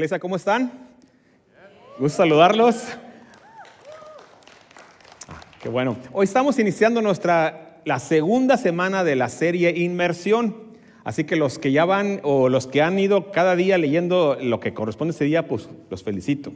iglesia, ¿cómo están? Gusto saludarlos. Ah, qué bueno. Hoy estamos iniciando nuestra, la segunda semana de la serie Inmersión. Así que los que ya van o los que han ido cada día leyendo lo que corresponde ese día, pues los felicito.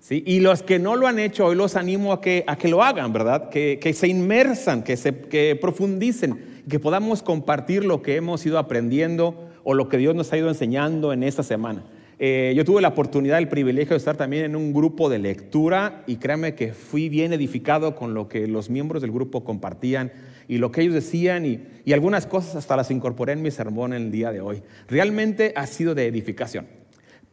¿sí? Y los que no lo han hecho, hoy los animo a que, a que lo hagan, ¿verdad? Que, que se inmersan, que, se, que profundicen, que podamos compartir lo que hemos ido aprendiendo o lo que Dios nos ha ido enseñando en esta semana. Eh, yo tuve la oportunidad, el privilegio de estar también en un grupo de lectura y créanme que fui bien edificado con lo que los miembros del grupo compartían y lo que ellos decían y, y algunas cosas hasta las incorporé en mi sermón el día de hoy. Realmente ha sido de edificación.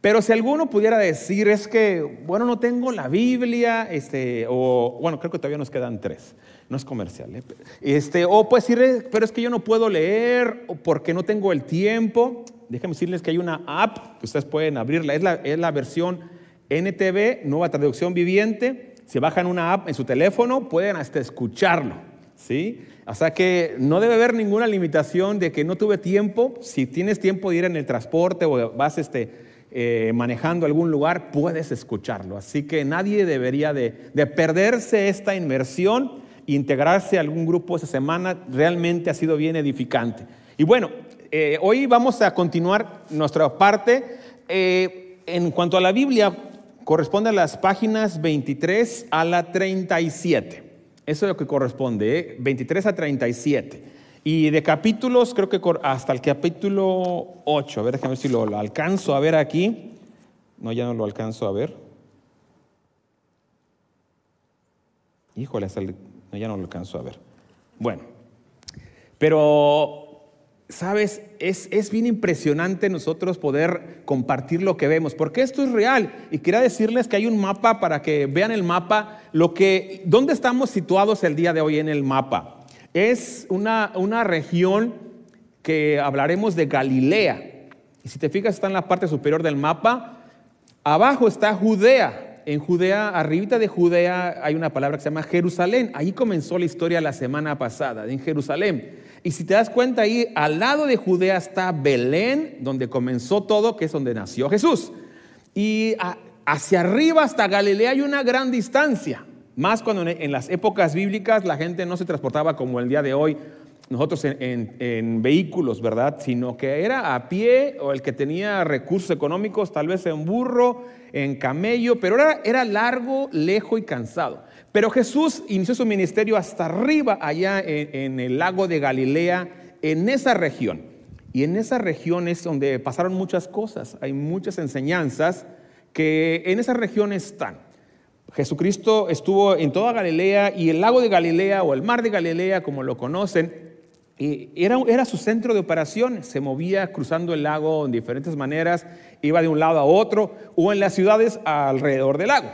Pero si alguno pudiera decir es que, bueno, no tengo la Biblia, este, o bueno, creo que todavía nos quedan tres. No es comercial. ¿eh? Este, o oh, puedes pues pero es que yo no puedo leer porque no tengo el tiempo. Déjenme decirles que hay una app que ustedes pueden abrirla. Es la, versión NTV, Nueva Traducción Viviente. Si bajan una app en su teléfono, pueden hasta escucharlo. ¿sí? O sea que no debe haber ninguna limitación de que no tuve tiempo. Si tienes tiempo de ir en el transporte o vas este, eh, manejando algún lugar, puedes escucharlo. Así que nadie debería de, de, perderse esta inmersión integrarse a algún grupo esa semana realmente ha sido bien edificante. Y bueno, eh, hoy vamos a continuar nuestra parte. Eh, en cuanto a la Biblia, corresponde a las páginas 23 a la 37. Eso es lo que corresponde, 23 ¿eh? a 37. Y de capítulos, creo que hasta el capítulo 8. A ver, déjame ver si lo, alcanzo a ver aquí. No, ya no lo alcanzo a ver. Híjole, hasta el no, ya no lo alcanzo a ver. Bueno, pero, ¿sabes? Es, bien impresionante nosotros poder compartir lo que vemos, porque esto es real. Y quería decirles que hay un mapa para que vean el mapa, lo que, dónde estamos situados el día de hoy en el mapa. Es una, una región que hablaremos de Galilea. Y si te fijas, está en la parte superior del mapa. Abajo está Judea, en Judea, arribita de Judea, hay una palabra que se llama Jerusalén. Ahí comenzó la historia la semana pasada, en Jerusalén. Y si te das cuenta ahí, al lado de Judea está Belén, donde comenzó todo, que es donde nació Jesús. Y hacia arriba hasta Galilea hay una gran distancia. Más cuando en las épocas bíblicas la gente no se transportaba como el día de hoy nosotros en, vehículos, ¿verdad? Sino que era a pie o el que tenía recursos económicos, tal vez en burro, en camello, pero era, largo, lejos y cansado. Pero Jesús inició su ministerio hasta arriba, allá en, en el lago de Galilea, en esa región. Y en esa región es donde pasaron muchas cosas, hay muchas enseñanzas que en esa región están. Jesucristo estuvo en toda Galilea y el lago de Galilea o el mar de Galilea, como lo conocen, y era, era, su centro de operación, se movía cruzando el lago en diferentes maneras, iba de un lado a otro o en las ciudades alrededor del lago.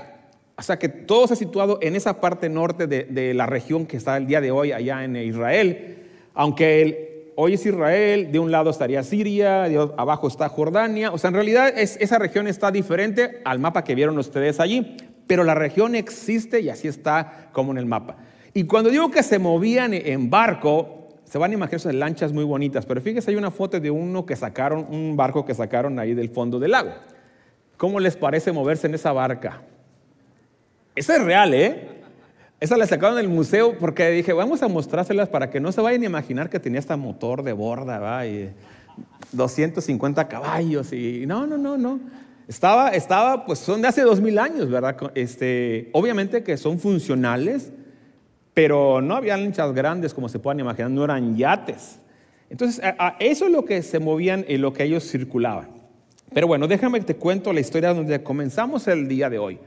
O sea que todo se ha situado en esa parte norte de, la región que está el día de hoy allá en Israel, aunque hoy es Israel, de un lado estaría Siria, abajo está Jordania, o sea en realidad esa región está diferente al mapa que vieron ustedes allí, pero la región existe y así está como en el mapa. Y cuando digo que se movían en barco, se van a imaginar lanchas muy bonitas, pero fíjense, hay una foto de uno que sacaron, un barco que sacaron ahí del fondo del lago. ¿Cómo les parece moverse en esa barca? Esa es real, ¿eh? Esa la sacaron del museo porque dije, vamos a mostrárselas para que no se vayan a imaginar que tenía este motor de borda, ¿va? Y 250 caballos y no, no, no, no. Estaba, estaba, pues son de hace 2000 años, ¿verdad? Este, obviamente que son funcionales, pero no había lanchas grandes como se puedan imaginar, no eran yates. Entonces, eso es lo que se movían y lo que ellos circulaban. Pero bueno, déjame que te cuento la historia donde comenzamos el día de hoy.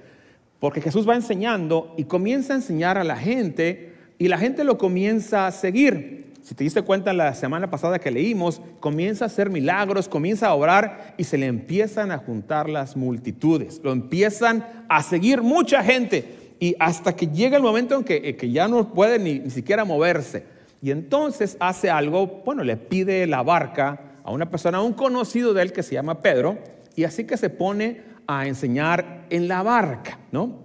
Porque Jesús va enseñando y comienza a enseñar a la gente y la gente lo comienza a seguir. Si te diste cuenta la semana pasada que leímos, comienza a hacer milagros, comienza a orar y se le empiezan a juntar las multitudes. Lo empiezan a seguir mucha gente y hasta que llega el momento en que, eh, ya no puede ni, siquiera moverse. Y entonces hace algo, bueno, le pide la barca a una persona, a un conocido de él que se llama Pedro, y así que se pone a enseñar en la barca, ¿no?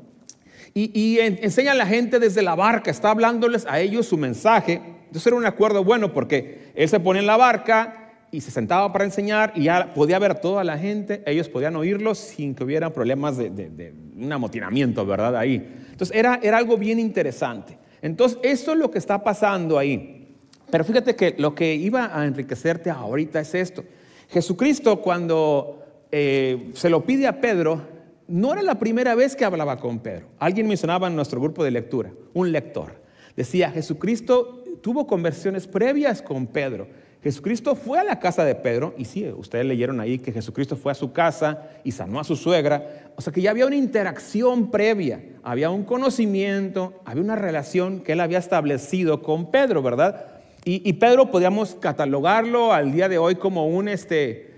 Y, enseña a la gente desde la barca, está hablándoles a ellos su mensaje. Entonces era un acuerdo bueno porque él se pone en la barca, y se sentaba para enseñar y ya podía ver toda la gente, ellos podían oírlo sin que hubiera problemas de, de, un amotinamiento, ¿verdad? Ahí. Entonces era, algo bien interesante. Entonces eso es lo que está pasando ahí. Pero fíjate que lo que iba a enriquecerte ahorita es esto. Jesucristo cuando eh, se lo pide a Pedro, no era la primera vez que hablaba con Pedro. Alguien mencionaba en nuestro grupo de lectura, un lector. Decía, Jesucristo tuvo conversiones previas con Pedro. Jesucristo fue a la casa de Pedro, y sí, ustedes leyeron ahí que Jesucristo fue a su casa y sanó a su suegra, o sea que ya había una interacción previa, había un conocimiento, había una relación que él había establecido con Pedro, ¿verdad? Y, Pedro podríamos catalogarlo al día de hoy como un, este,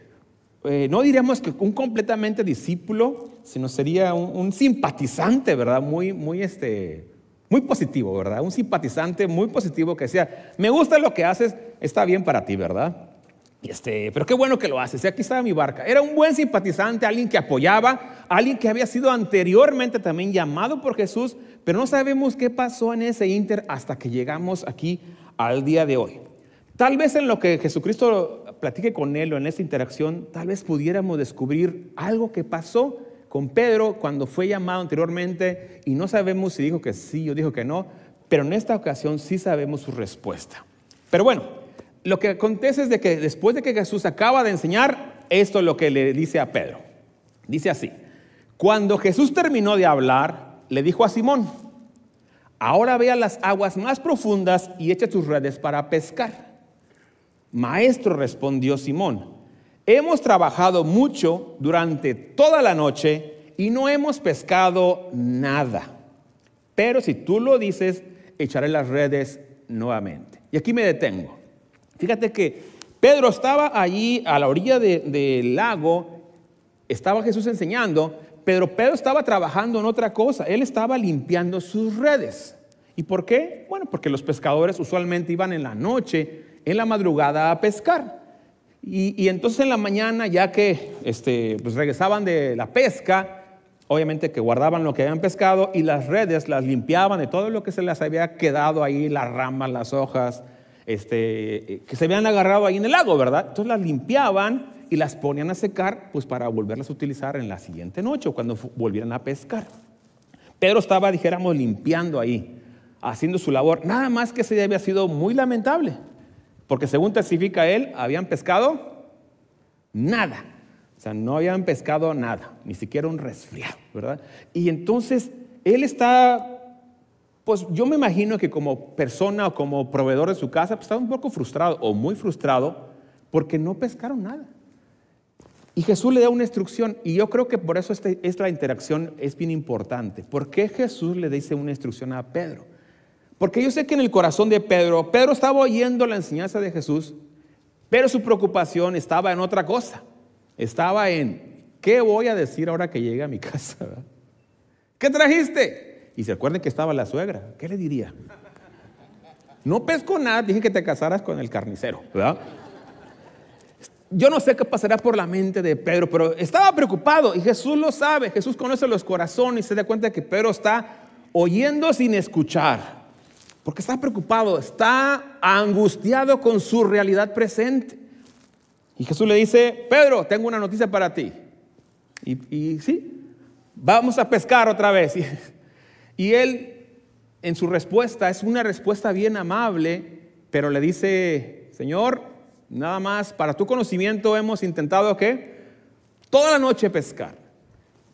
eh, no diríamos que un completamente discípulo, sino sería un, simpatizante, ¿verdad? Muy, muy, este, muy positivo, ¿verdad? Un simpatizante muy positivo que decía, me gusta lo que haces, Está bien para ti, ¿verdad? Este, pero qué bueno que lo haces. Y ¿eh? aquí estaba mi barca. Era un buen simpatizante, alguien que apoyaba, alguien que había sido anteriormente también llamado por Jesús, pero no sabemos qué pasó en ese inter hasta que llegamos aquí al día de hoy. Tal vez en lo que Jesucristo platique con él o en esta interacción, tal vez pudiéramos descubrir algo que pasó con Pedro cuando fue llamado anteriormente y no sabemos si dijo que sí o dijo que no, pero en esta ocasión sí sabemos su respuesta. Pero bueno, lo que acontece es de que después de que Jesús acaba de enseñar, esto es lo que le dice a Pedro. Dice así, cuando Jesús terminó de hablar, le dijo a Simón, ahora ve a las aguas más profundas y echa tus redes para pescar. Maestro, respondió Simón, hemos trabajado mucho durante toda la noche y no hemos pescado nada. Pero si tú lo dices, echaré las redes nuevamente. Y aquí me detengo. Fíjate que Pedro estaba allí a la orilla del lago, estaba Jesús enseñando, pero Pedro estaba trabajando en otra cosa, él estaba limpiando sus redes. ¿Y por qué? Bueno, porque los pescadores usualmente iban en la noche, en la madrugada a pescar. Y, entonces en la mañana, ya que este, pues regresaban de la pesca, obviamente que guardaban lo que habían pescado y las redes las limpiaban de todo lo que se les había quedado ahí, las ramas, las hojas, este, eh, que se habían agarrado ahí en el lago, ¿verdad? Entonces las limpiaban y las ponían a secar, pues para volverlas a utilizar en la siguiente noche o cuando volvieran a pescar. Pedro estaba, dijéramos, limpiando ahí, haciendo su labor, nada más que ese día había sido muy lamentable, porque según testifica él, habían pescado nada. O sea, no habían pescado nada, ni siquiera un resfriado, ¿verdad? Y entonces él está pues yo me imagino que como persona o como proveedor de su casa, pues, estaba un poco frustrado o muy frustrado porque no pescaron nada. Y Jesús le da una instrucción y yo creo que por eso esta interacción es bien importante. ¿Por qué Jesús le dice una instrucción a Pedro? Porque yo sé que en el corazón de Pedro, Pedro estaba oyendo la enseñanza de Jesús, pero su preocupación estaba en otra cosa. Estaba en, ¿qué voy a decir ahora que llegue a mi casa? ¿Qué trajiste? Y se acuerden que estaba la suegra. ¿Qué le diría? No pesco nada, dije que te casaras con el carnicero, ¿verdad? Yo no sé qué pasará por la mente de Pedro, pero estaba preocupado y Jesús lo sabe. Jesús conoce los corazones y se da cuenta que Pedro está oyendo sin escuchar, porque está preocupado, está angustiado con su realidad presente. Y Jesús le dice, Pedro, tengo una noticia para ti. Y, y sí, vamos a pescar otra vez. Y él, en su respuesta, es una respuesta bien amable, pero le dice, Señor, nada más, para tu conocimiento hemos intentado que toda la noche pescar.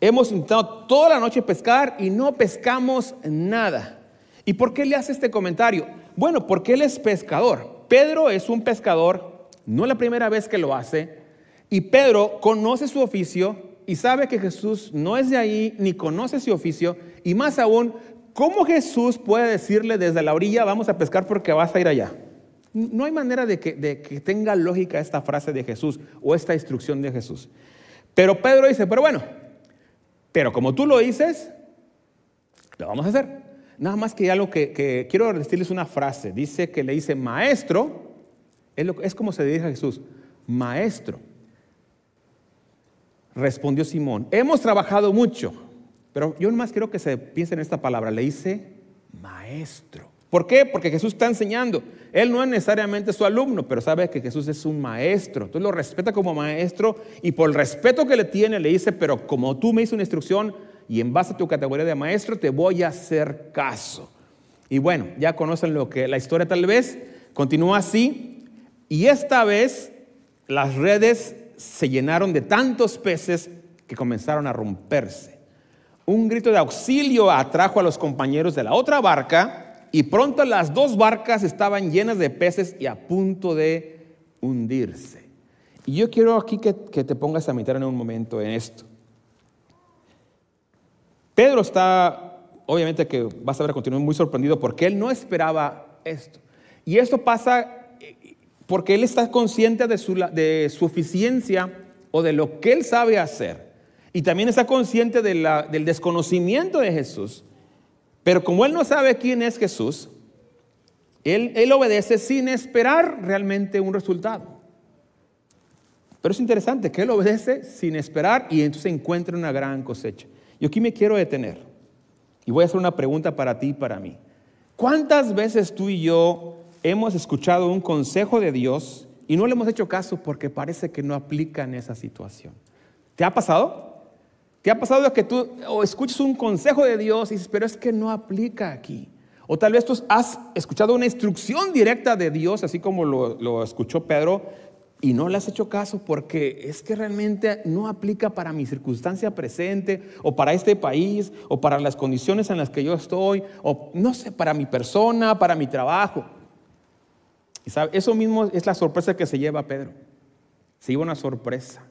Hemos intentado toda la noche pescar y no pescamos nada. ¿Y por qué le hace este comentario? Bueno, porque él es pescador. Pedro es un pescador, no es la primera vez que lo hace, y Pedro conoce su oficio y sabe que Jesús no es de ahí ni conoce su oficio y más aún, ¿cómo Jesús puede decirle desde la orilla vamos a pescar porque vas a ir allá? No hay manera de que, tenga lógica esta frase de Jesús o esta instrucción de Jesús. Pero Pedro dice, pero bueno, pero como tú lo dices, lo vamos a hacer. Nada más que ya lo que, quiero decirles una frase. Dice que le dice maestro, es, lo, es como se dirige a Jesús, maestro. Respondió Simón, hemos trabajado mucho, pero yo más quiero que se piense en esta palabra, le hice maestro. ¿Por qué? Porque Jesús está enseñando. Él no es necesariamente su alumno, pero sabe que Jesús es un maestro. Entonces lo respeta como maestro y por el respeto que le tiene le dice, pero como tú me hice una instrucción y en base a tu categoría de maestro te voy a hacer caso. Y bueno, ya conocen lo que la historia tal vez continúa así. Y esta vez las redes se llenaron de tantos peces que comenzaron a romperse. Un grito de auxilio atrajo a los compañeros de la otra barca y pronto las dos barcas estaban llenas de peces y a punto de hundirse. Y yo quiero aquí que, te pongas a meditar en un momento en esto. Pedro está, obviamente que vas a ver a muy sorprendido porque él no esperaba esto. Y esto pasa porque él está consciente de su, de su eficiencia o de lo que él sabe hacer. Y también está consciente del desconocimiento de Jesús. Pero como él no sabe quién es Jesús, él, él obedece sin esperar realmente un resultado. Pero es interesante que él obedece sin esperar y entonces encuentra una gran cosecha. Yo aquí me quiero detener y voy a hacer una pregunta para ti y para mí. ¿Cuántas veces tú y yo hemos escuchado un consejo de Dios y no le hemos hecho caso porque parece que no aplica en esa situación. ¿Te ha pasado? ¿Te ha pasado que tú o escuches un consejo de Dios y dices, pero es que no aplica aquí? O tal vez tú has escuchado una instrucción directa de Dios, así como lo, lo escuchó Pedro, y no le has hecho caso porque es que realmente no aplica para mi circunstancia presente o para este país o para las condiciones en las que yo estoy o no sé, para mi persona, para mi trabajo eso mismo es la sorpresa que se lleva a Pedro. Se lleva una sorpresa.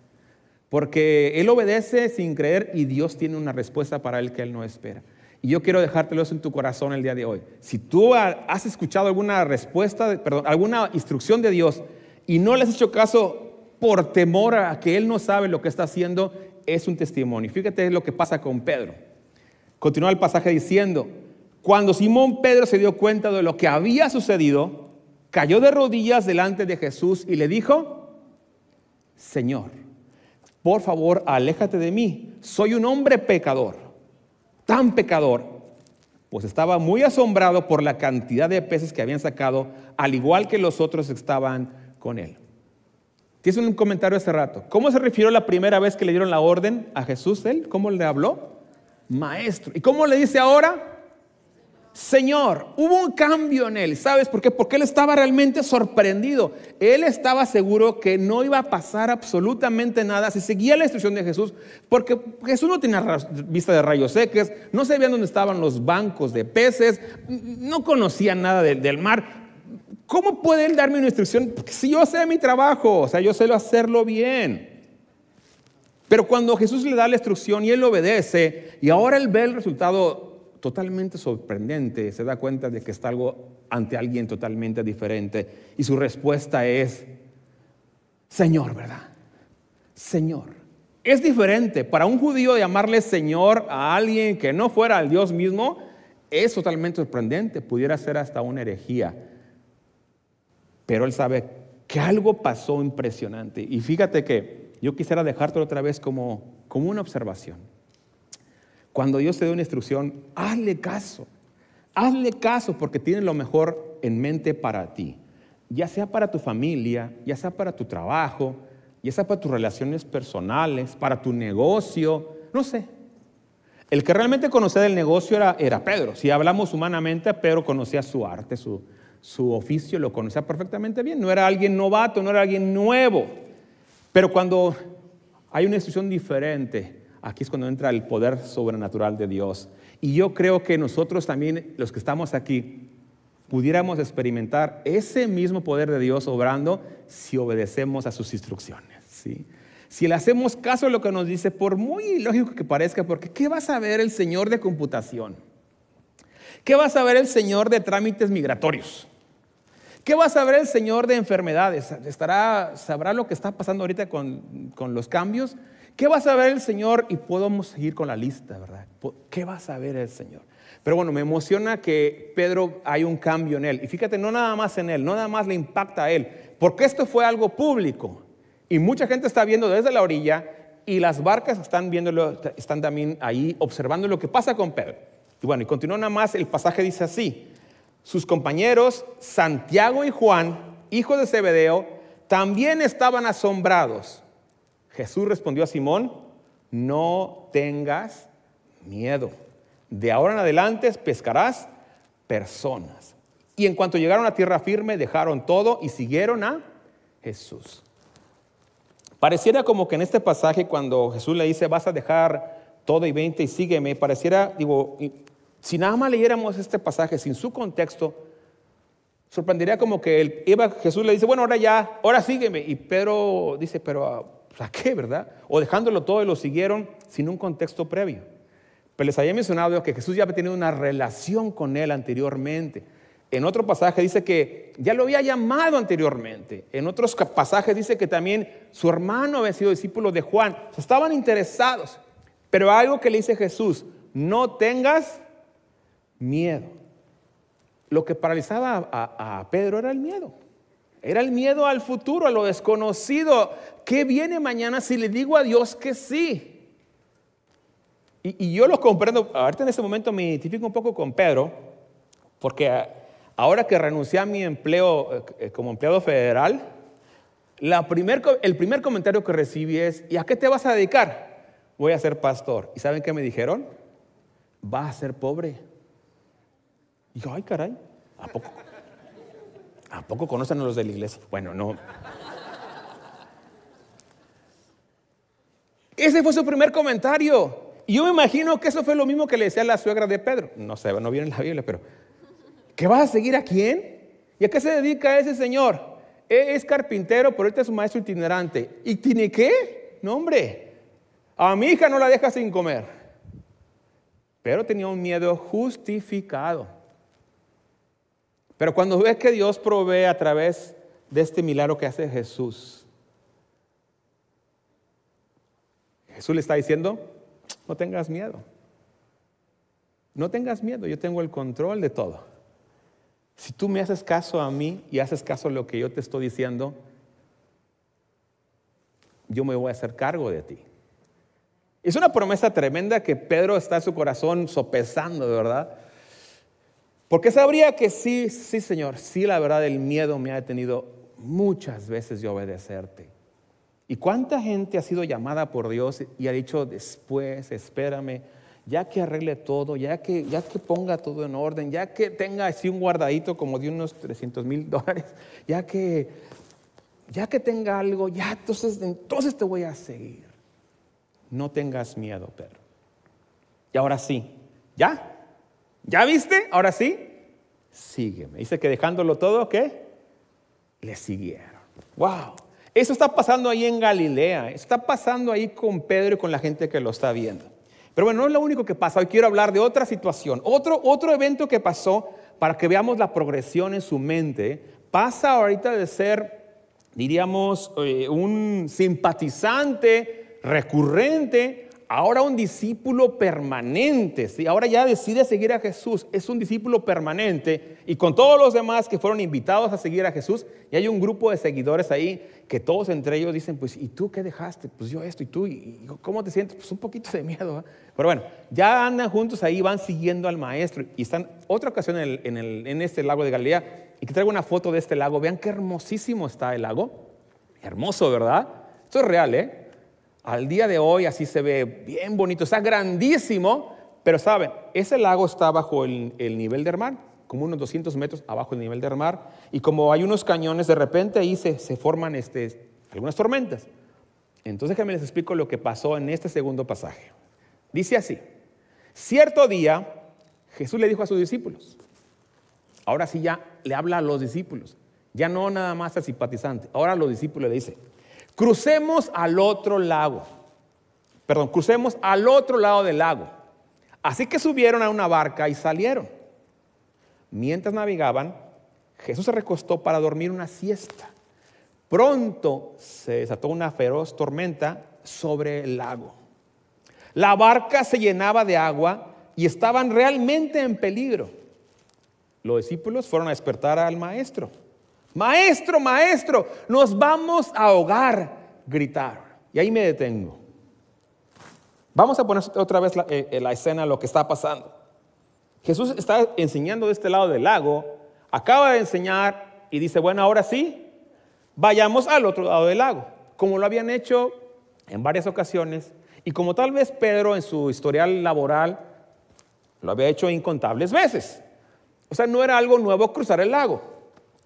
Porque él obedece sin creer y Dios tiene una respuesta para él que él no espera. Y yo quiero dejártelo eso en tu corazón el día de hoy. Si tú has escuchado alguna respuesta, perdón, alguna instrucción de Dios y no le has hecho caso por temor a que él no sabe lo que está haciendo, es un testimonio. Fíjate lo que pasa con Pedro. Continúa el pasaje diciendo, cuando Simón Pedro se dio cuenta de lo que había sucedido, cayó de rodillas delante de Jesús y le dijo, Señor, por favor, aléjate de mí, soy un hombre pecador, tan pecador, pues estaba muy asombrado por la cantidad de peces que habían sacado, al igual que los otros estaban con él. Tienes un comentario hace rato. ¿Cómo se refirió la primera vez que le dieron la orden a Jesús él? ¿Cómo le habló? Maestro. ¿Y cómo le dice ahora? Señor, hubo un cambio en él. ¿Sabes por qué? Porque él estaba realmente sorprendido. Él estaba seguro que no iba a pasar absolutamente nada si seguía la instrucción de Jesús, porque Jesús no tenía vista de rayos X, no sabía dónde estaban los bancos de peces, no conocía nada del mar. ¿Cómo puede él darme una instrucción si yo sé mi trabajo? O sea, yo sé hacerlo bien. Pero cuando Jesús le da la instrucción y él obedece, y ahora él ve el resultado totalmente sorprendente, se da cuenta de que está algo ante alguien totalmente diferente y su respuesta es, Señor, ¿verdad? Señor. Es diferente. Para un judío llamarle Señor a alguien que no fuera al Dios mismo es totalmente sorprendente, pudiera ser hasta una herejía. Pero él sabe que algo pasó impresionante. Y fíjate que yo quisiera dejártelo otra vez como una observación. Cuando Dios te dé una instrucción, hazle caso. Hazle caso porque tiene lo mejor en mente para ti. Ya sea para tu familia, ya sea para tu trabajo, ya sea para tus relaciones personales, para tu negocio, no sé. El que realmente conocía del negocio era, Pedro. Si hablamos humanamente, Pedro conocía su arte, su, su oficio, lo conocía perfectamente bien. No era alguien novato, no era alguien nuevo. Pero cuando hay una instrucción diferente, Aquí es cuando entra el poder sobrenatural de Dios. Y yo creo que nosotros también, los que estamos aquí, pudiéramos experimentar ese mismo poder de Dios obrando si obedecemos a sus instrucciones. Si le hacemos caso a lo que nos dice, por muy ilógico que parezca, porque ¿qué va a saber el Señor de computación? ¿Qué va a saber el Señor de trámites migratorios? ¿Qué va a saber el Señor de enfermedades? ¿Sabrá lo que está pasando ahorita con, con los cambios? ¿Qué va a saber el Señor? Y podemos seguir con la lista, ¿verdad? ¿Qué va a saber el Señor? Pero bueno, me emociona que Pedro hay un cambio en él. Y fíjate, no nada más en él, no nada más le impacta a él, porque esto fue algo público. Y mucha gente está viendo desde la orilla y las barcas están viéndolo, están también ahí observando lo que pasa con Pedro. Y bueno, y continúa nada más, el pasaje dice así, sus compañeros Santiago y Juan, hijos de Zebedeo, también estaban asombrados Jesús respondió a Simón, no tengas miedo. De ahora en adelante pescarás personas. Y en cuanto llegaron a tierra firme, dejaron todo y siguieron a Jesús. Pareciera como que en este pasaje, cuando Jesús le dice, vas a dejar todo y veinte y sígueme, pareciera, digo, si nada más leyéramos este pasaje sin su contexto, sorprendería como que iba, Jesús le dice, bueno, ahora ya, ahora sígueme. Y Pedro dice, pero verdad? O dejándolo todo y lo siguieron sin un contexto previo. Pero les había mencionado que Jesús ya había tenido una relación con él anteriormente. En otro pasaje dice que ya lo había llamado anteriormente. En otros pasajes dice que también su hermano había sido discípulo de Juan. estaban interesados. Pero algo que le dice Jesús, no tengas miedo. Lo que paralizaba a Pedro era el miedo. Era el miedo al futuro, a lo desconocido. ¿Qué viene mañana si le digo a Dios que sí? Y, yo lo comprendo, ahorita en este momento me identifico un poco con Pedro, porque eh, ahora que renuncié a mi empleo eh, eh, como empleado federal, el primer comentario que recibí es, ¿y a qué te vas a dedicar? Voy a ser pastor. ¿Y saben qué me dijeron? Vas a ser pobre. Y yo, ay caray, ¿a poco? ¿A poco conocen a los de la iglesia? Bueno, no. Ese fue su primer comentario. Y yo me imagino que eso fue lo mismo que le decía la suegra de Pedro. No sé, no viene en la Biblia, pero ¿que vas a seguir a quién? ¿Y a qué se dedica ese señor? E es carpintero, pero este es un maestro itinerante. ¿Y tiene qué? No, hombre. A mi hija no la deja sin comer. Pero tenía un miedo justificado. Pero cuando ves que Dios provee a través de este milagro que hace Jesús, Jesús le está diciendo, no tengas miedo. No tengas miedo, yo tengo el control de todo. Si tú me haces caso a mí y haces caso a lo que yo te estoy diciendo, yo me voy a hacer cargo de ti. Es una promesa tremenda que Pedro está en su corazón sopesando, de verdad. Porque sabría que sí, sí, Señor, sí, la verdad, el miedo me ha detenido muchas veces de obedecerte. ¿Y cuánta gente ha sido llamada por Dios y ha dicho después, espérame, ya que arregle todo, ya que, ya que ponga todo en orden, ya que tenga así un guardadito como de unos 300 mil dólares, ya que, ya que tenga algo, ya entonces, entonces te voy a seguir. No tengas miedo, Pedro. Y ahora sí, ¿ya? ¿Ya viste? Ahora sí, sígueme. Dice que dejándolo todo, ¿qué? Le siguieron. ¡Wow! Eso está pasando ahí en Galilea, está pasando ahí con Pedro y con la gente que lo está viendo. Pero bueno, no es lo único que pasa, hoy quiero hablar de otra situación, otro, otro evento que pasó para que veamos la progresión en su mente. Pasa ahorita de ser, diríamos, eh, un simpatizante recurrente ahora un discípulo permanente, ahora ya decide seguir a Jesús, es un discípulo permanente y con todos los demás que fueron invitados a seguir a Jesús, y hay un grupo de seguidores ahí que todos entre ellos dicen, pues, ¿y tú qué dejaste? Pues yo esto, ¿y tú? ¿Y cómo te sientes? Pues un poquito de miedo. ¿eh?". Pero bueno, ya andan juntos ahí, van siguiendo al maestro y están otra ocasión en, en este lago de Galilea y que traigo una foto de este lago, vean qué hermosísimo está el lago, hermoso, ¿verdad? Esto es real, ¿eh? Al día de hoy así se ve bien bonito, está grandísimo, pero saben, ese lago está bajo el, nivel del mar, como unos 200 metros abajo del nivel del mar, y como hay unos cañones, de repente ahí se, forman este, algunas tormentas. Entonces me les explico lo que pasó en este segundo pasaje. Dice así, cierto día Jesús le dijo a sus discípulos, ahora sí ya le habla a los discípulos, ya no nada más al simpatizante, ahora a los discípulos le dice, Crucemos al otro lago. Perdón, crucemos al otro lado del lago. Así que subieron a una barca y salieron. Mientras navegaban, Jesús se recostó para dormir una siesta. Pronto se desató una feroz tormenta sobre el lago. La barca se llenaba de agua y estaban realmente en peligro. Los discípulos fueron a despertar al maestro. Maestro, maestro, nos vamos a ahogar, gritar Y ahí me detengo. Vamos a poner otra vez la, eh, eh, la escena, lo que está pasando. Jesús está enseñando de este lado del lago, acaba de enseñar y dice, bueno, ahora sí, vayamos al otro lado del lago, como lo habían hecho en varias ocasiones y como tal vez Pedro en su historial laboral lo había hecho incontables veces. O sea, no era algo nuevo cruzar el lago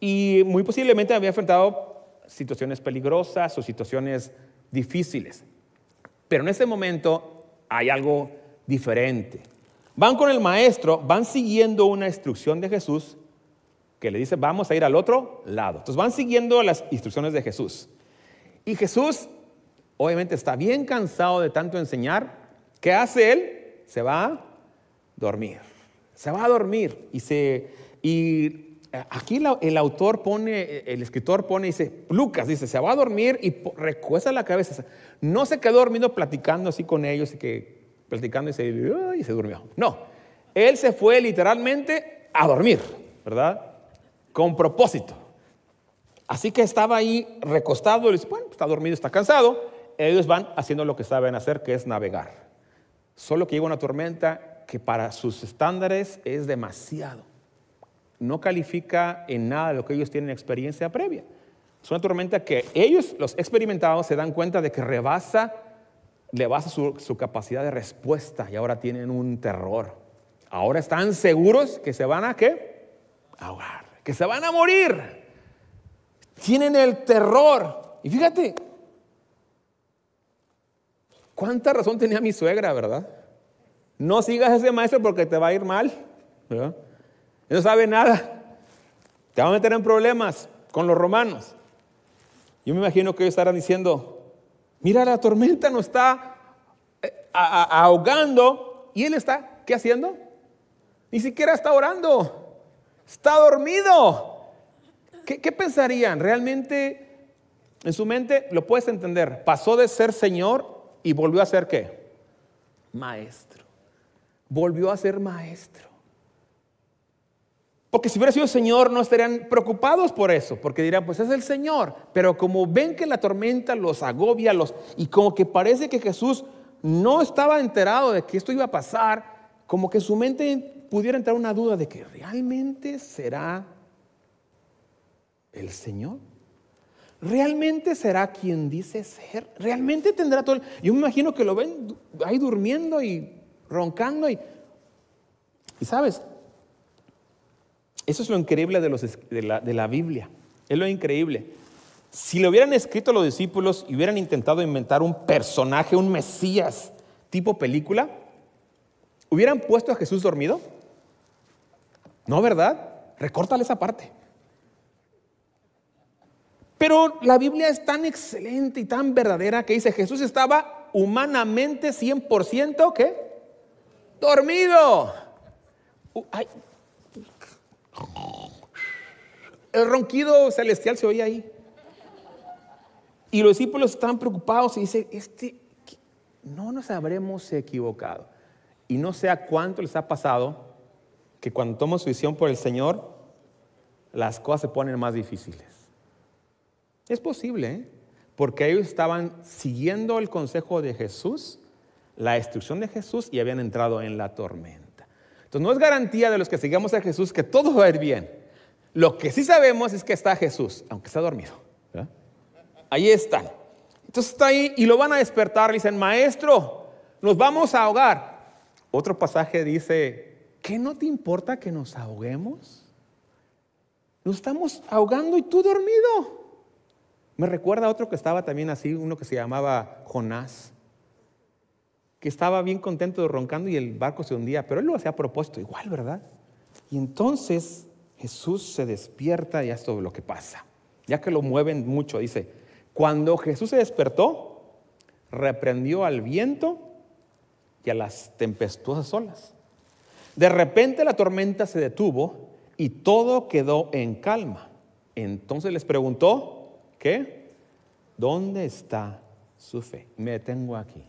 y muy posiblemente había enfrentado situaciones peligrosas o situaciones difíciles. Pero en ese momento hay algo diferente. Van con el maestro, van siguiendo una instrucción de Jesús que le dice, vamos a ir al otro lado. Entonces van siguiendo las instrucciones de Jesús. Y Jesús, obviamente, está bien cansado de tanto enseñar. ¿Qué hace él? Se va a dormir. Se va a dormir y se... Y aquí el autor pone, el escritor pone, y dice, Lucas dice, se va a dormir y recuesta la cabeza. No se quedó dormido platicando así con ellos y que platicando y se, y se durmió. No, él se fue literalmente a dormir, ¿verdad? Con propósito. Así que estaba ahí recostado, y dice, bueno, está dormido, está cansado. Ellos van haciendo lo que saben hacer, que es navegar. Solo que llega una tormenta que para sus estándares es demasiado no califica en nada lo que ellos tienen experiencia previa. Es una tormenta que ellos, los experimentados, se dan cuenta de que rebasa, le su, capacidad de respuesta y ahora tienen un terror. Ahora están seguros que se van a qué? Ahogar, que se van a morir. Tienen el terror. Y fíjate, ¿cuánta razón tenía mi suegra, verdad? No sigas a ese maestro porque te va a ir mal. ¿verdad? Él no sabe nada. Te va a meter en problemas con los romanos. Yo me imagino que ellos estarán diciendo, mira, la tormenta nos está eh, ahogando y él está, ¿qué haciendo? Ni siquiera está orando, está dormido. ¿Qué, qué pensarían? Realmente en su mente lo puedes entender. Pasó de ser Señor y volvió a ser qué? Maestro. Volvió a ser maestro. Porque si hubiera sido el Señor no estarían preocupados por eso, porque dirían, pues es el Señor. Pero como ven que la tormenta los agobia, los, y como que parece que Jesús no estaba enterado de que esto iba a pasar, como que en su mente pudiera entrar una duda de que realmente será el Señor. ¿Realmente será quien dice ser? ¿Realmente tendrá todo? El... Yo me imagino que lo ven ahí durmiendo y roncando y, y sabes, eso es lo increíble de, los, de, la, Biblia. Es lo increíble. Si lo hubieran escrito los discípulos y hubieran intentado inventar un personaje, un Mesías, tipo película, ¿hubieran puesto a Jesús dormido? No, ¿verdad? Recórtale esa parte. Pero la Biblia es tan excelente y tan verdadera que dice, Jesús estaba humanamente 100% ¿qué? Dormido. El ronquido celestial se oía ahí. Y los discípulos estaban preocupados y dicen, este, no nos habremos equivocado. Y no sé a cuánto les ha pasado que cuando toman su visión por el Señor, las cosas se ponen más difíciles. Es posible, ¿eh? porque ellos estaban siguiendo el consejo de Jesús, la instrucción de Jesús y habían entrado en la tormenta. Entonces no es garantía de los que sigamos a Jesús que todo va a ir bien. Lo que sí sabemos es que está Jesús, aunque está dormido. Ahí está. Entonces está ahí y lo van a despertar. Dicen, maestro, nos vamos a ahogar. Otro pasaje dice, ¿qué no te importa que nos ahoguemos? Nos estamos ahogando y tú dormido. Me recuerda a otro que estaba también así, uno que se llamaba Jonás que estaba bien contento roncando y el barco se hundía, pero él lo hacía propuesto propósito, igual, ¿verdad? Y entonces Jesús se despierta y esto es lo que pasa, ya que lo mueven mucho, dice, cuando Jesús se despertó, reprendió al viento y a las tempestuosas olas. De repente la tormenta se detuvo y todo quedó en calma. Entonces les preguntó, ¿qué? ¿Dónde está su fe? Me detengo aquí.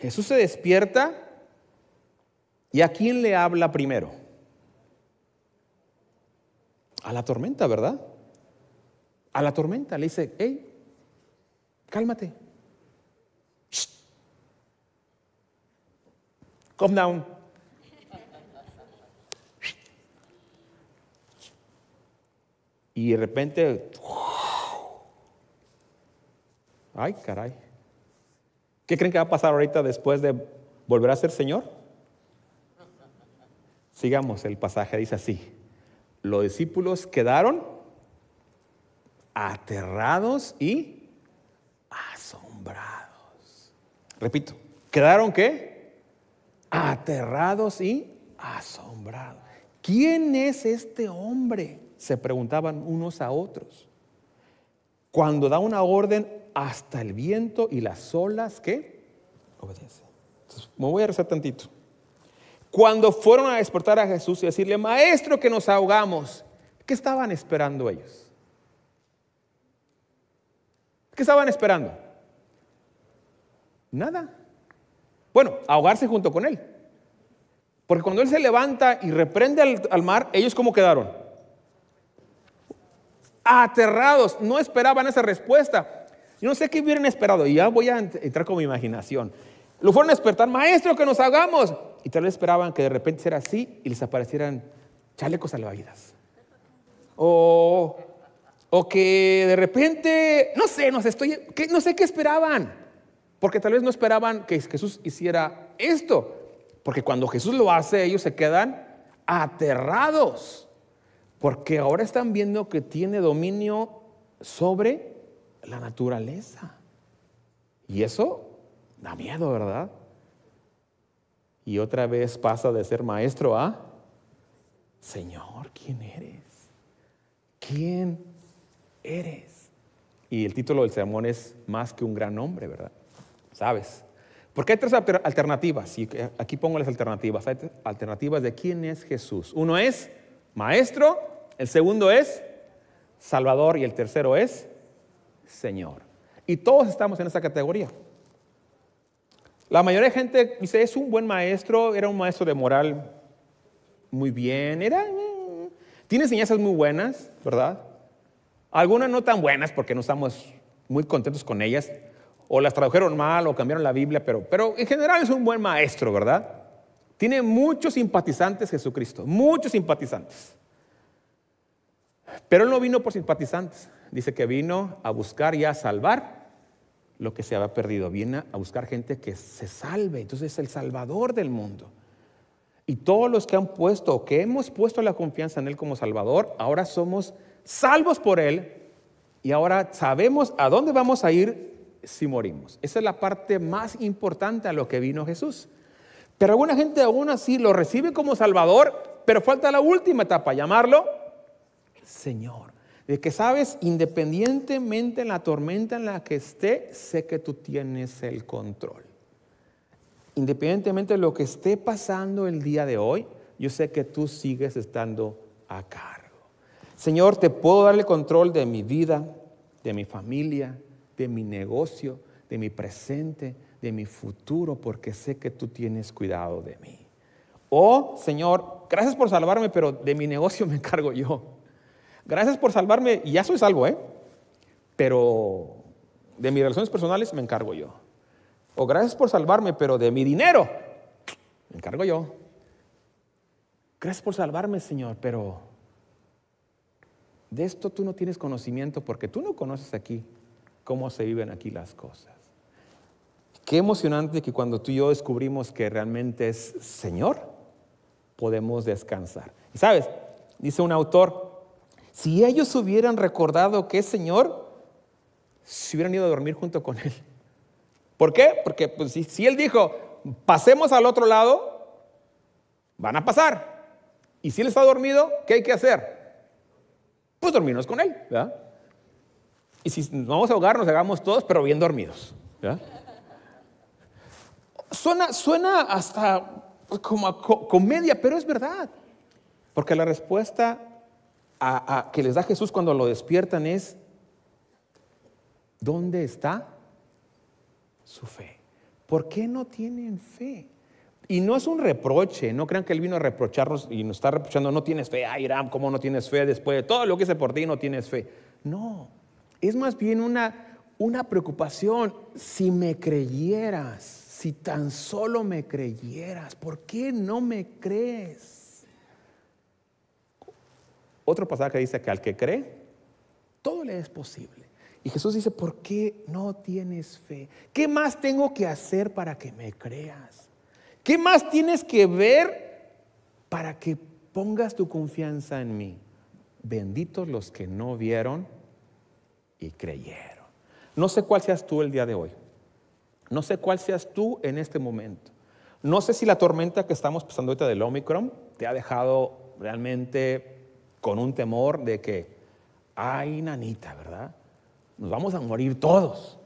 Jesús se despierta ¿Y a quién le habla primero? A la tormenta, ¿verdad? A la tormenta le dice, hey, cálmate. Calm down. y de repente, ¡ay, caray! ¿Qué creen que va a pasar ahorita después de volver a ser Señor? Sigamos el pasaje, dice así. Los discípulos quedaron aterrados y asombrados. Repito, ¿quedaron qué? Aterrados y asombrados. ¿Quién es este hombre? Se preguntaban unos a otros. Cuando da una orden, hasta el viento y las olas que obedecen. Entonces, me voy a rezar tantito. Cuando fueron a despertar a Jesús y decirle, maestro, que nos ahogamos, ¿qué estaban esperando ellos? ¿Qué estaban esperando? Nada. Bueno, ahogarse junto con él. Porque cuando él se levanta y reprende al, al, mar, ellos cómo quedaron? Aterrados, no esperaban esa respuesta. Yo no sé qué hubieran esperado. Y ya voy a entrar con mi imaginación. Lo fueron a despertar, maestro, que nos hagamos. Y tal vez esperaban que de repente sea así y les aparecieran chalecos salvavidas. O, o que de repente, no sé, no sé, estoy, no sé qué esperaban. Porque tal vez no esperaban que Jesús hiciera esto. Porque cuando Jesús lo hace, ellos se quedan aterrados. Porque ahora están viendo que tiene dominio sobre la naturaleza. Y eso da miedo, ¿verdad? Y otra vez pasa de ser maestro a Señor, ¿quién eres? ¿Quién eres? Y el título del sermón es más que un gran hombre, ¿verdad? ¿Sabes? Porque hay tres alternativas, y aquí pongo las alternativas. Hay alternativas de quién es Jesús. Uno es maestro, el segundo es salvador y el tercero es Señor. Y todos estamos en esa categoría. La mayoría de gente dice, es un buen maestro, era un maestro de moral muy bien, era, eh, tiene enseñanzas muy buenas, ¿verdad? Algunas no tan buenas porque no estamos muy contentos con ellas, o las tradujeron mal o cambiaron la Biblia, pero, pero en general es un buen maestro, ¿verdad? Tiene muchos simpatizantes Jesucristo, muchos simpatizantes. Pero él no vino por simpatizantes, dice que vino a buscar y a salvar lo que se había perdido. Viene a buscar gente que se salve. Entonces es el salvador del mundo. Y todos los que han puesto o que hemos puesto la confianza en Él como Salvador, ahora somos salvos por Él y ahora sabemos a dónde vamos a ir si morimos. Esa es la parte más importante a lo que vino Jesús. Pero alguna gente aún así lo recibe como Salvador, pero falta la última etapa, llamarlo Señor. De que sabes, independientemente en la tormenta en la que esté, sé que tú tienes el control. Independientemente de lo que esté pasando el día de hoy, yo sé que tú sigues estando a cargo. Señor, te puedo dar el control de mi vida, de mi familia, de mi negocio, de mi presente, de mi futuro, porque sé que tú tienes cuidado de mí. Oh, Señor, gracias por salvarme, pero de mi negocio me encargo yo. Gracias por salvarme, y ya soy salvo, ¿eh? Pero de mis relaciones personales me encargo yo. O gracias por salvarme, pero de mi dinero me encargo yo. Gracias por salvarme, Señor, pero de esto tú no tienes conocimiento porque tú no conoces aquí cómo se viven aquí las cosas. Qué emocionante que cuando tú y yo descubrimos que realmente es Señor, podemos descansar. Y sabes, dice un autor, si ellos hubieran recordado que es Señor, se hubieran ido a dormir junto con Él. ¿Por qué? Porque pues, si, Él dijo, pasemos al otro lado, van a pasar. Y si Él está dormido, ¿qué hay que hacer? Pues dormirnos con Él, Y si nos vamos a ahogar, nos hagamos todos, pero bien dormidos. Suena, suena hasta como comedia, pero es verdad. Porque la respuesta a, que les da Jesús cuando lo despiertan es, ¿dónde está su fe? ¿Por qué no tienen fe? Y no es un reproche, no crean que Él vino a reprocharnos y nos está reprochando, no tienes fe, ay Ram, ¿cómo no tienes fe después de todo lo que hice por ti, no tienes fe? No, es más bien una, una preocupación, si me creyeras, si tan solo me creyeras, ¿por qué no me crees? Otro pasaje dice que al que cree, todo le es posible. Y Jesús dice, ¿por qué no tienes fe? ¿Qué más tengo que hacer para que me creas? ¿Qué más tienes que ver para que pongas tu confianza en mí? Benditos los que no vieron y creyeron. No sé cuál seas tú el día de hoy. No sé cuál seas tú en este momento. No sé si la tormenta que estamos pasando ahorita del Omicron te ha dejado realmente con un temor de que, ay, nanita, ¿verdad? Nos vamos a morir todos.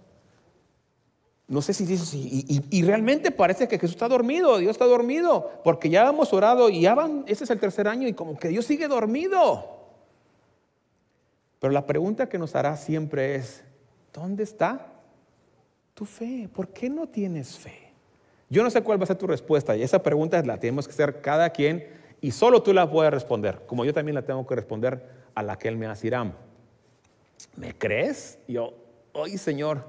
No sé si y, y, realmente parece que Jesús está dormido, Dios está dormido, porque ya hemos orado y ya van, ese es el tercer año y como que Dios sigue dormido. Pero la pregunta que nos hará siempre es, ¿dónde está tu fe? ¿Por qué no tienes fe? Yo no sé cuál va a ser tu respuesta y esa pregunta la tenemos que hacer cada quien y solo tú la puedes responder, como yo también la tengo que responder a la que Él me hace Irán, ¿Me crees? yo, oye Señor,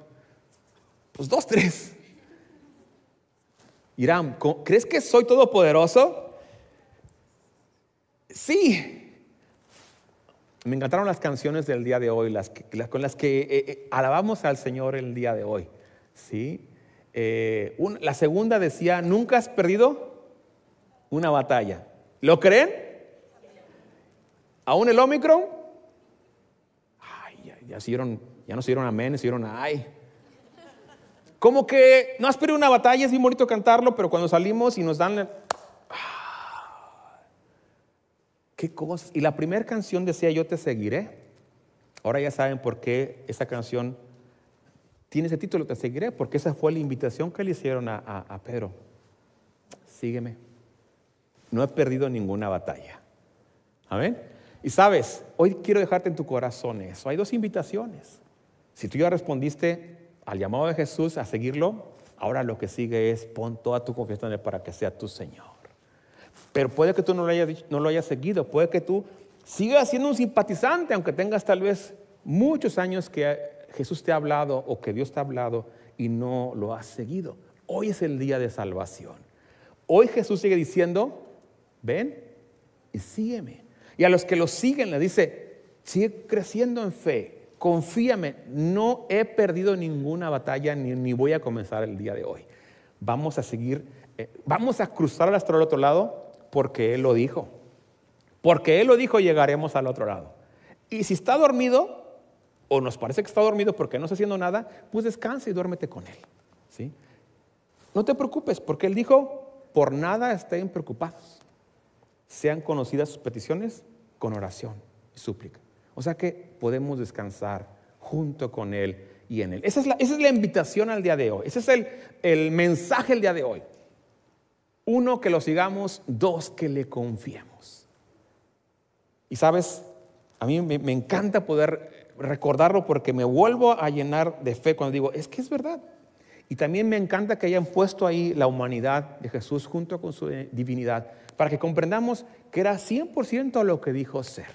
pues dos, tres. Irán, ¿crees que soy todopoderoso? Sí. Me encantaron las canciones del día de hoy, las, con las que eh, eh, alabamos al Señor el día de hoy. ¿sí? Eh, la segunda decía, nunca has perdido una batalla. ¿Lo creen? ¿Aún el Omicron? Ay, ya, ya, se dieron, ya no se dieron amén, se dieron ay. Como que no has perdido una batalla, es muy bonito cantarlo, pero cuando salimos y nos dan. Ah, ¡Qué cosa Y la primera canción decía: Yo te seguiré. Ahora ya saben por qué esa canción tiene ese título: Te seguiré, porque esa fue la invitación que le hicieron a Pedro. Sígueme no he perdido ninguna batalla. Amén. Y sabes, hoy quiero dejarte en tu corazón eso. Hay dos invitaciones. Si tú ya respondiste al llamado de Jesús a seguirlo, ahora lo que sigue es pon toda tu confianza en Él para que sea tu Señor. Pero puede que tú no lo hayas, hayas seguido, puede que tú sigas siendo un simpatizante, aunque tengas tal vez muchos años que Jesús te ha hablado o que Dios te ha hablado y no lo has seguido. Hoy es el día de salvación. Hoy Jesús sigue diciendo, ven y sígueme. Y a los que lo siguen le dice, sigue creciendo en fe, confíame, no he perdido ninguna batalla ni, voy a comenzar el día de hoy. Vamos a seguir, eh, vamos a cruzar astro al otro lado porque Él lo dijo. Porque Él lo dijo, llegaremos al otro lado. Y si está dormido, o nos parece que está dormido porque no está haciendo nada, pues descansa y duérmete con Él. ¿sí? No te preocupes, porque Él dijo, por nada estén preocupados sean conocidas sus peticiones con oración y súplica. O sea que podemos descansar junto con Él y en Él. Esa es la, invitación al día de hoy. Ese es el, mensaje el día de hoy. Uno, que lo sigamos. Dos, que le confiemos. Y sabes, a mí me encanta poder recordarlo porque me vuelvo a llenar de fe cuando digo, es que es verdad. Y también me encanta que hayan puesto ahí la humanidad de Jesús junto con su eh, divinidad, para que comprendamos que era 100% lo que dijo ser.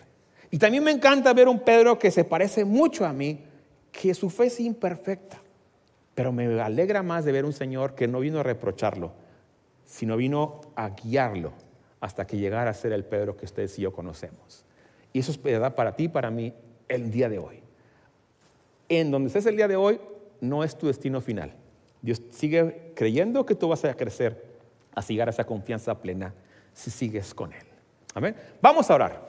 Y también me encanta ver un Pedro que se parece mucho a mí, que su fe es imperfecta. Pero me alegra más de ver un Señor que no vino a reprocharlo, sino vino a guiarlo hasta que llegara a ser el Pedro que ustedes y yo conocemos. Y eso es verdad para ti para mí el día de hoy. En donde estés el día de hoy no es tu destino final. Dios sigue creyendo que tú vas a crecer, a llegar a esa confianza plena si sigues con Él. Amén. Vamos a orar.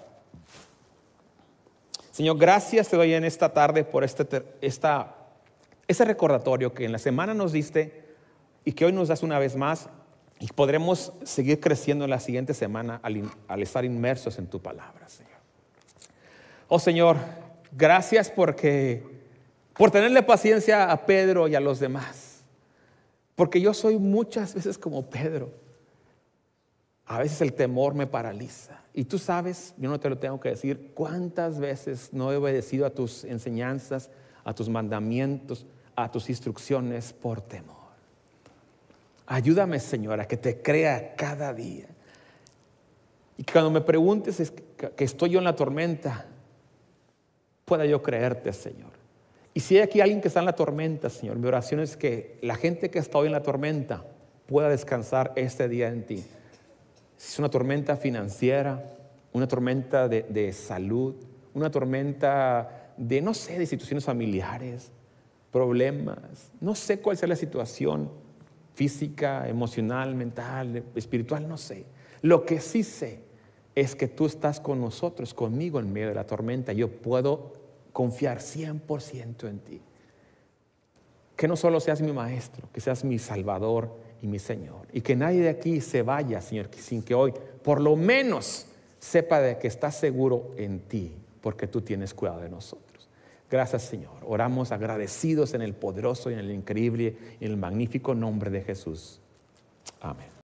Señor, gracias te doy en esta tarde por este, ese recordatorio que en la semana nos diste y que hoy nos das una vez más y podremos seguir creciendo en la siguiente semana al, al estar inmersos en tu palabra, Señor. Oh Señor, gracias porque por tenerle paciencia a Pedro y a los demás. Porque yo soy muchas veces como Pedro. A veces el temor me paraliza. Y tú sabes, yo no te lo tengo que decir, cuántas veces no he obedecido a tus enseñanzas, a tus mandamientos, a tus instrucciones por temor. Ayúdame, Señora, que te crea cada día. Y cuando me preguntes que estoy yo en la tormenta, pueda yo creerte, Señor. Y si hay aquí alguien que está en la tormenta, Señor, mi oración es que la gente que está hoy en la tormenta pueda descansar este día en ti. Si es una tormenta financiera, una tormenta de, de salud, una tormenta de, no sé, de situaciones familiares, problemas, no sé cuál sea la situación física, emocional, mental, espiritual, no sé. Lo que sí sé es que tú estás con nosotros, conmigo en medio de la tormenta. Yo puedo confiar 100% en ti. Que no solo seas mi maestro, que seas mi salvador y mi Señor. Y que nadie de aquí se vaya, Señor, sin que hoy por lo menos sepa de que está seguro en ti, porque tú tienes cuidado de nosotros. Gracias, Señor. Oramos agradecidos en el poderoso y en el increíble y en el magnífico nombre de Jesús. Amén.